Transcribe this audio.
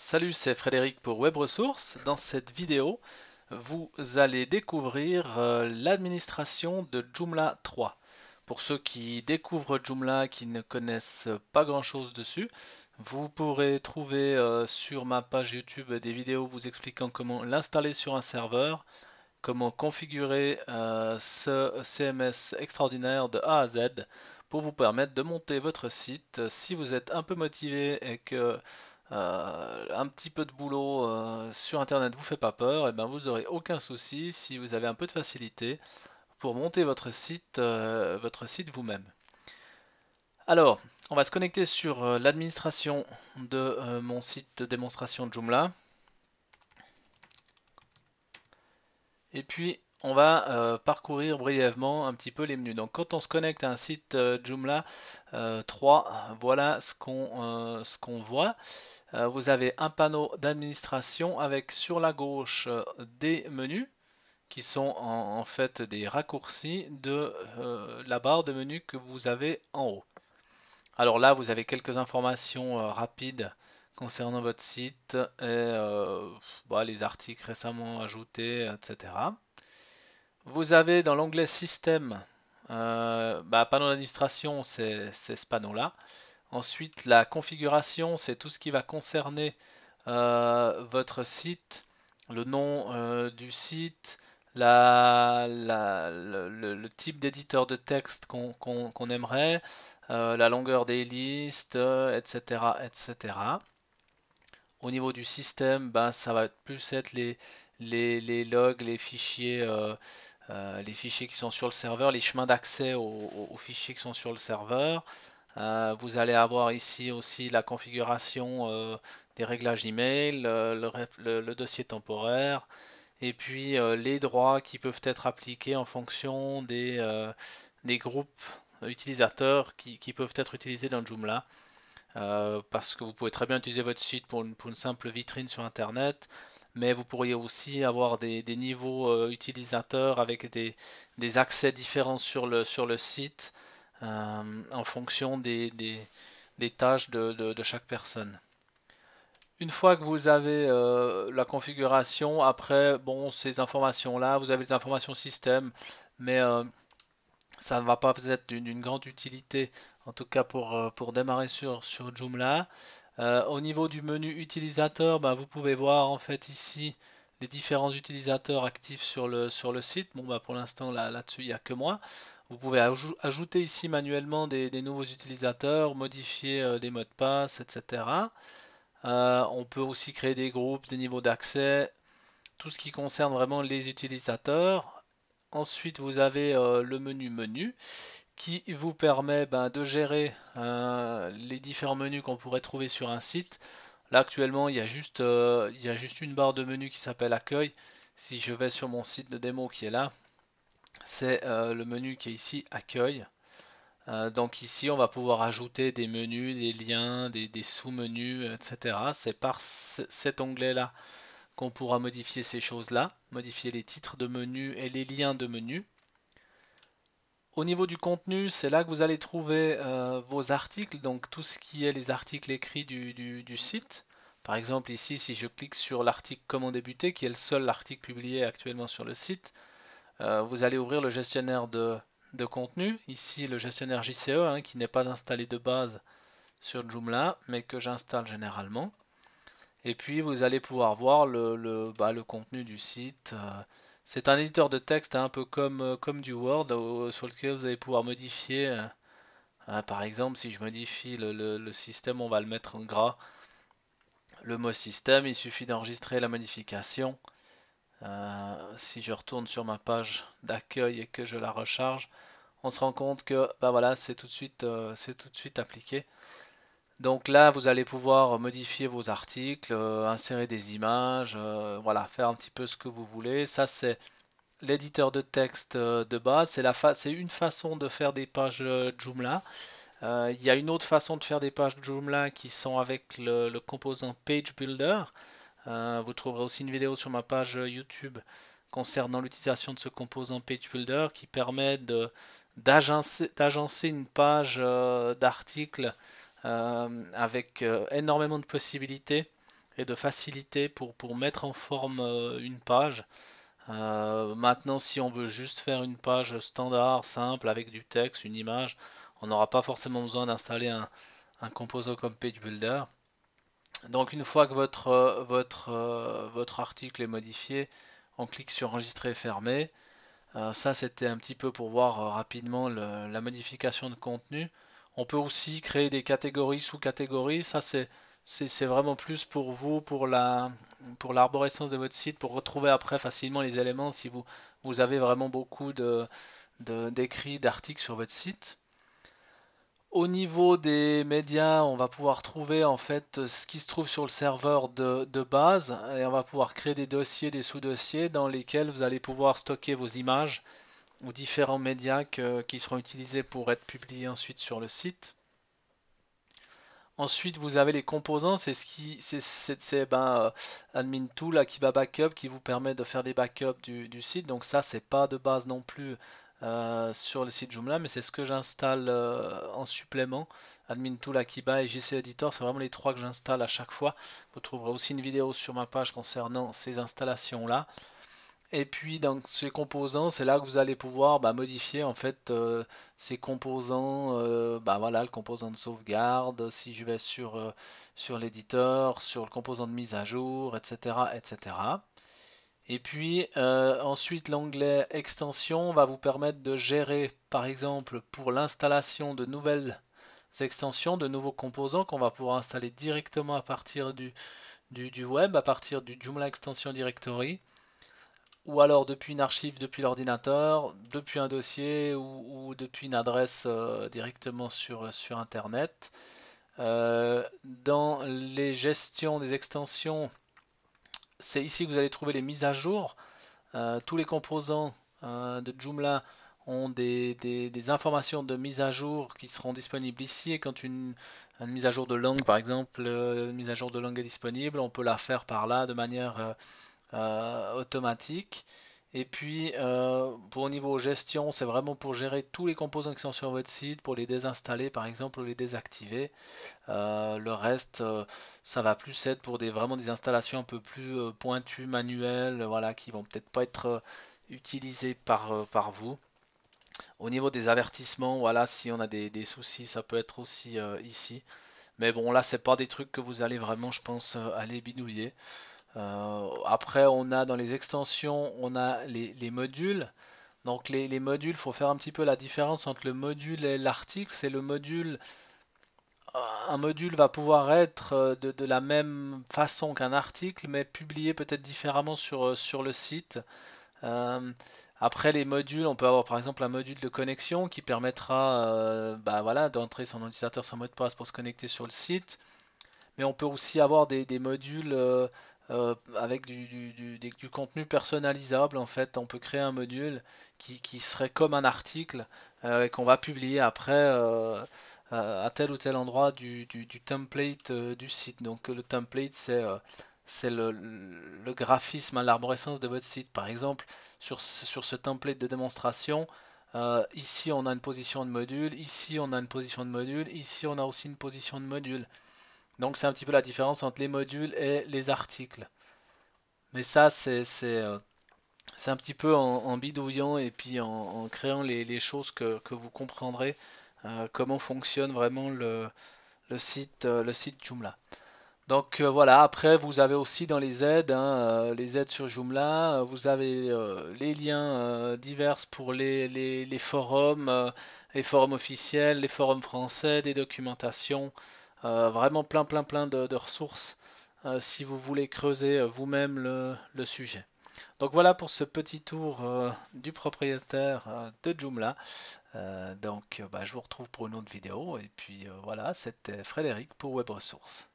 Salut, c'est Frédéric pour Web Dans cette vidéo, vous allez découvrir euh, l'administration de Joomla 3. Pour ceux qui découvrent Joomla, qui ne connaissent pas grand-chose dessus, vous pourrez trouver euh, sur ma page YouTube des vidéos vous expliquant comment l'installer sur un serveur, comment configurer euh, ce CMS extraordinaire de A à Z pour vous permettre de monter votre site si vous êtes un peu motivé et que euh, un petit peu de boulot euh, sur internet vous fait pas peur, et eh ben vous aurez aucun souci si vous avez un peu de facilité pour monter votre site, euh, votre site vous-même. Alors, on va se connecter sur l'administration de mon site de démonstration Joomla. Et puis, on va parcourir brièvement un petit peu les menus. Donc quand on se connecte à un site Joomla 3, voilà ce qu'on voit. Euh, vous avez un panneau d'administration avec sur la gauche euh, des menus qui sont en, fait des raccourcis de euh, la barre de menus que vous avez en haut. Alors là, vous avez quelques informations rapides concernant votre site et bah, les articles récemment ajoutés, etc. Vous avez dans l'onglet Système, bah, panneau d'administration, c'est ce panneau-là. Ensuite, la configuration, c'est tout ce qui va concerner euh, votre site, le nom euh, du site, le, type d'éditeur de texte qu'on aimerait, euh, la longueur des listes, etc., etc. Au niveau du système, ben, ça va plus être les, logs, les fichiers, les fichiers qui sont sur le serveur, les chemins d'accès aux, fichiers qui sont sur le serveur. Euh, vous allez avoir ici aussi la configuration euh, des réglages email, euh, le, dossier temporaire, et puis les droits qui peuvent être appliqués en fonction des, groupes utilisateurs qui, peuvent être utilisés dans Joomla. parce que vous pouvez très bien utiliser votre site pour une, simple vitrine sur Internet, mais vous pourriez aussi avoir des, niveaux utilisateurs avec des, accès différents sur le site euh, en fonction des, tâches de, chaque personne. Une fois que vous avez euh, la configuration, après, bon, ces informations-là, vous avez les informations système, mais euh, ça ne va pas être d'une grande utilité, en tout cas pour, démarrer sur, Joomla. au niveau du menu utilisateur, ben, vous pouvez voir en fait ici les différents utilisateurs actifs sur le, site. Bon, ben, pour l'instant, là-dessus, il n'y a que moi. Vous pouvez ajouter ici manuellement des, nouveaux utilisateurs, modifier des euh, mots de passe, etc. Euh, on peut aussi créer des groupes, des niveaux d'accès, tout ce qui concerne vraiment les utilisateurs. Ensuite, vous avez euh, le menu menu qui vous permet ben, de gérer les différents menus qu'on pourrait trouver sur un site. Là actuellement, il y a juste une barre de menu qui s'appelle accueil. Si je vais sur mon site de démo qui est là, c'est euh, le menu qui est ici accueil. Euh, donc ici on va pouvoir ajouter des menus, des liens, des, sous-menus, etc. C'est par cet onglet là qu'on pourra modifier ces choses là, modifier les titres de menus et les liens de menus. Au niveau du contenu, c'est là que vous allez trouver euh, vos articles, donc tout ce qui est les articles écrits du site. Par exemple ici, si je clique sur l'article Comment débuter, qui est le seul article publié actuellement sur le site, euh, vous allez ouvrir le gestionnaire de, contenu, ici le gestionnaire JCE hein, qui n'est pas installé de base sur Joomla mais que j'installe généralement. Et puis vous allez pouvoir voir le, bah, contenu du site. Euh, c'est un éditeur de texte hein, un peu comme, euh, du Word sur lequel vous allez pouvoir modifier. par exemple, si je modifie le, système, on va le mettre en gras. Le mot système, il suffit d'enregistrer la modification euh, si je retourne sur ma page d'accueil et que je la recharge, on se rend compte que bah voilà, c'est tout, de suite, euh, appliqué. Donc là, vous allez pouvoir modifier vos articles, euh, insérer des images, voilà, faire un petit peu ce que vous voulez. Ça, c'est l'éditeur de texte de base. C'est c'est une façon de faire des pages Joomla. Il y a une autre façon de faire des pages Joomla qui sont avec le, le composant Page Builder. Euh, vous trouverez aussi une vidéo sur ma page YouTube concernant l'utilisation de ce composant Page Builder qui permet d'agencer une page euh, d'articles euh, avec énormément de possibilités et de facilités pour, mettre en forme une page. maintenant, si on veut juste faire une page standard, simple, avec du texte, une image, on n'aura pas forcément besoin d'installer un, un composant comme Page Builder. Donc une fois que euh, euh, votre, article est modifié, on clique sur enregistrer et fermer. Euh, ça c'était un petit peu pour voir rapidement la modification de contenu. On peut aussi créer des catégories, sous-catégories. Ça c'est vraiment plus pour vous, pour l'arborescence de votre site, pour retrouver après facilement les éléments si vous, avez vraiment beaucoup d'écrits, d'articles sur votre site. Au niveau des médias, on va pouvoir trouver en fait ce qui se trouve sur le serveur de, base et on va pouvoir créer des dossiers, des sous-dossiers dans lesquels vous allez pouvoir stocker vos images ou différents médias qui seront utilisés pour être publiés ensuite sur le site. Ensuite, vous avez les composants, c'est ce qui, c'est ben, euh, admin tool Akiba Backup qui vous permet de faire des backups du, du site. Donc ça, c'est pas de base non plus euh, sur le site Joomla, mais c'est ce que j'installe euh, en supplément. Admin Tool, Akiba et JC Editor, c'est vraiment les trois que j'installe à chaque fois. Vous trouverez aussi une vidéo sur ma page concernant ces installations-là. Et puis dans ces composants, c'est là que vous allez pouvoir bah, modifier en fait euh, ces composants, bah, voilà, le composant de sauvegarde, si je vais sur, sur l'éditeur, sur le composant de mise à jour, etc. etc. Et puis euh, ensuite l'onglet extensions va vous permettre de gérer par exemple pour l'installation de nouvelles extensions, de nouveaux composants qu'on va pouvoir installer directement à partir du, du, web, à partir du Joomla Extension Directory, ou alors depuis une archive, depuis l'ordinateur, depuis un dossier ou, depuis une adresse euh, directement sur, sur Internet. Euh, dans les gestions des extensions, c'est ici que vous allez trouver les mises à jour. Euh, tous les composants euh, de Joomla ont des, informations de mise à jour qui seront disponibles ici. Et quand une, mise à jour de langue, par exemple, euh, mise à jour de langue est disponible, on peut la faire par là de manière automatique. Et puis, euh, pour au niveau gestion, c'est vraiment pour gérer tous les composants qui sont sur votre site, pour les désinstaller par exemple ou les désactiver. Euh, le reste, euh, ça va plus être pour des, vraiment des installations un peu plus pointues, manuelles, voilà, qui vont peut-être pas être utilisées par, par vous. Au niveau des avertissements, voilà, si on a des, des soucis, ça peut être aussi ici. Mais bon, là, c'est pas des trucs que vous allez vraiment, je pense, aller bidouiller. Euh, après, on a dans les extensions, on a les, modules. Donc les, modules, il faut faire un petit peu la différence entre le module et l'article. C'est le module, euh, un module va pouvoir être euh, de, la même façon qu'un article, mais publié peut-être différemment sur, sur le site. après les modules, on peut avoir par exemple un module de connexion qui permettra bah, voilà, d'entrer son utilisateur, son mot de passe pour se connecter sur le site. Mais on peut aussi avoir des, modules... Euh, avec du, contenu personnalisable en fait. On peut créer un module qui, serait comme un article euh, et qu'on va publier après euh, à tel ou tel endroit du, template du site. Donc le template c'est le, graphisme à l'arborescence de votre site. Par exemple, sur, ce template de démonstration, ici on a une position de module, ici on a une position de module, ici on a aussi une position de module. Donc c'est un petit peu la différence entre les modules et les articles. Mais ça, c'est euh, un petit peu en, bidouillant et puis en, créant les, choses que, vous comprendrez euh, comment fonctionne vraiment le, euh, site, Joomla. Donc voilà, après vous avez aussi dans les aides, hein, les aides sur Joomla, vous avez les liens divers pour les forums, les forums officiels, les forums français, des documentations, euh, vraiment plein, plein, plein de, ressources euh, si vous voulez creuser euh, vous-même le, sujet. Donc voilà pour ce petit tour du propriétaire de Joomla. donc bah, je vous retrouve pour une autre vidéo. Et puis voilà, c'était Frédéric pour Web Ressources.